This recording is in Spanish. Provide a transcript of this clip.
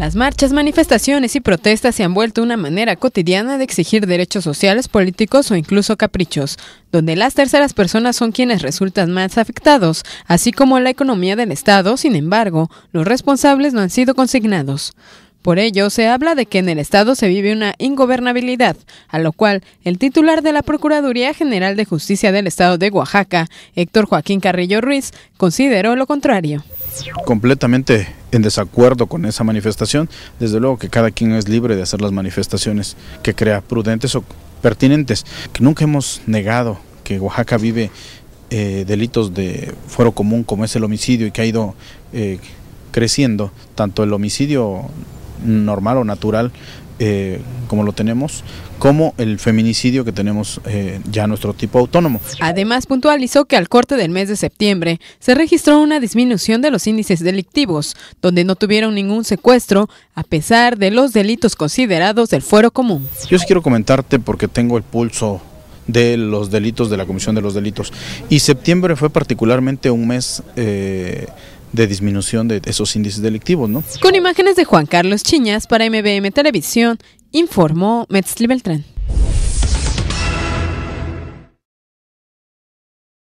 Las marchas, manifestaciones y protestas se han vuelto una manera cotidiana de exigir derechos sociales, políticos o incluso caprichos, donde las terceras personas son quienes resultan más afectados, así como la economía del Estado, sin embargo, los responsables no han sido consignados. Por ello, se habla de que en el Estado se vive una ingobernabilidad, a lo cual el titular de la Procuraduría General de Justicia del Estado de Oaxaca, Héctor Joaquín Carrillo Ruiz, consideró lo contrario. Completamente en desacuerdo con esa manifestación, desde luego que cada quien es libre de hacer las manifestaciones que crea prudentes o pertinentes. Que nunca hemos negado que Oaxaca vive eh, delitos de fuero común como es el homicidio y que ha ido eh, creciendo, tanto el homicidio normal o natural eh, como lo tenemos, como el feminicidio que tenemos eh, ya nuestro tipo autónomo. Además, puntualizó que al corte del mes de septiembre se registró una disminución de los índices delictivos, donde no tuvieron ningún secuestro, a pesar de los delitos considerados del fuero común. Yo sí quiero comentarte porque tengo el pulso de los delitos, de la Comisión de los Delitos, y septiembre fue particularmente un mes... Eh, de disminución de esos índices delictivos. ¿no? Con imágenes de Juan Carlos Chiñas para MBM Televisión, informó Metzli Beltrán.